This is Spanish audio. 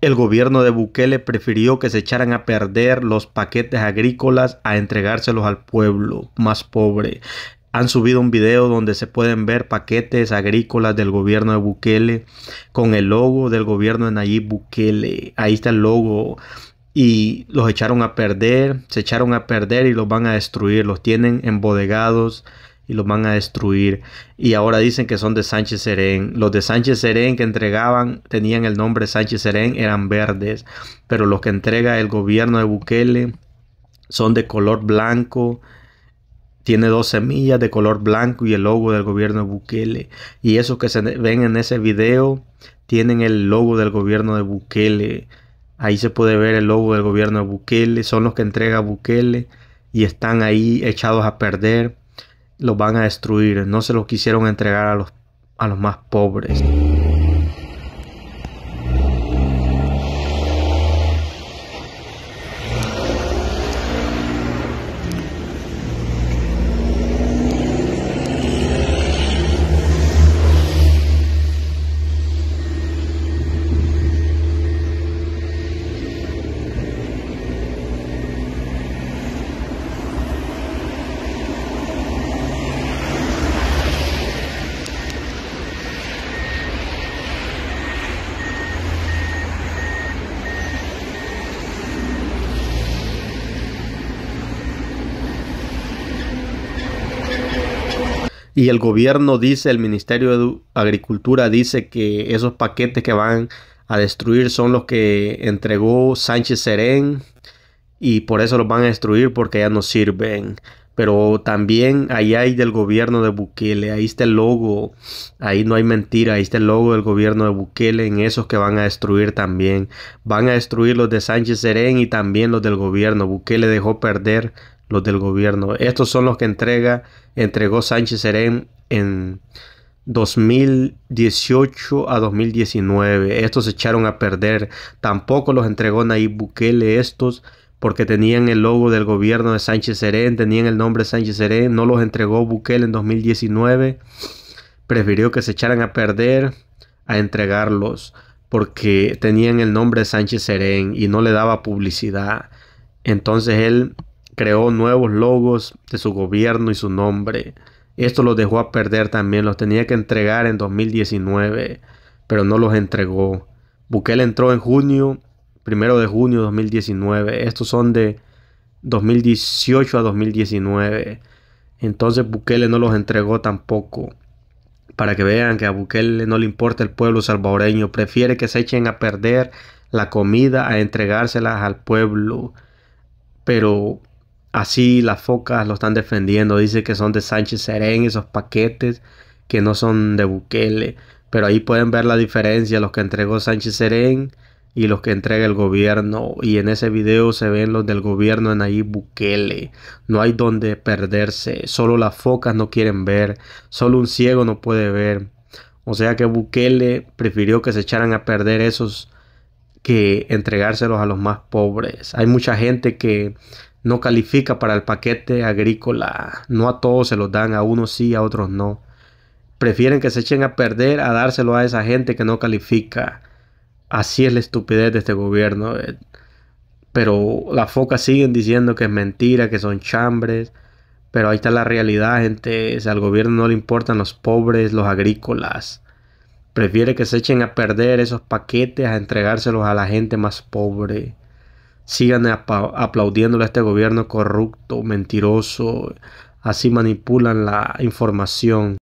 El gobierno de Bukele prefirió que se echaran a perder los paquetes agrícolas a entregárselos al pueblo más pobre. Han subido un video donde se pueden ver paquetes agrícolas del gobierno de Bukele con el logo del gobierno de Nayib Bukele. Ahí está el logo. Y los echaron a perder, se echaron a perder y los van a destruir. Los tienen embodegados y los van a destruir. Y ahora dicen que son de Sánchez Serén. Los de Sánchez Serén que entregaban tenían el nombre Sánchez Serén, eran verdes, pero los que entrega el gobierno de Bukele son de color blanco. Tiene dos semillas de color blanco y el logo del gobierno de Bukele. Y esos que se ven en ese video tienen el logo del gobierno de Bukele. Ahí se puede ver el logo del gobierno de Bukele. Son los que entrega Bukele y están ahí echados a perder los van a destruir, no se los quisieron entregar a los, a los más pobres. y el gobierno dice, el Ministerio de Agricultura dice que esos paquetes que van a destruir son los que entregó Sánchez Serén y por eso los van a destruir porque ya no sirven. Pero también ahí hay del gobierno de Bukele, ahí está el logo, ahí no hay mentira, ahí está el logo del gobierno de Bukele en esos que van a destruir también. Van a destruir los de Sánchez Serén y también los del gobierno. Bukele dejó perder los del gobierno. Estos son los que entrega, entregó Sánchez Serén en 2018 a 2019. Estos se echaron a perder. Tampoco los entregó Nayib Bukele estos porque tenían el logo del gobierno de Sánchez Serén, tenían el nombre Sánchez Serén. No los entregó Bukele en 2019. Prefirió que se echaran a perder a entregarlos porque tenían el nombre de Sánchez Serén y no le daba publicidad. Entonces él creó nuevos logos de su gobierno y su nombre. Esto los dejó a perder también, los tenía que entregar en 2019, pero no los entregó. Bukele entró en junio, primero de junio de 2019. Estos son de 2018 a 2019. Entonces Bukele no los entregó tampoco. Para que vean que a Bukele no le importa el pueblo salvadoreño, prefiere que se echen a perder la comida a entregárselas al pueblo. Pero Así las focas lo están defendiendo. Dice que son de Sánchez Serén esos paquetes que no son de Bukele. Pero ahí pueden ver la diferencia, los que entregó Sánchez Serén y los que entrega el gobierno. Y en ese video se ven los del gobierno en ahí Bukele. No hay donde perderse. Solo las focas no quieren ver. Solo un ciego no puede ver. O sea que Bukele prefirió que se echaran a perder esos que entregárselos a los más pobres. Hay mucha gente que no califica para el paquete agrícola. No a todos se los dan, a unos sí, a otros no. Prefieren que se echen a perder a dárselo a esa gente que no califica. Así es la estupidez de este gobierno. Eh. Pero las focas siguen diciendo que es mentira, que son chambres. Pero ahí está la realidad, gente. al gobierno no le importan los pobres, los agrícolas. Prefiere que se echen a perder esos paquetes a entregárselos a la gente más pobre sigan aplaudiéndole a este gobierno corrupto, mentiroso, así manipulan la información.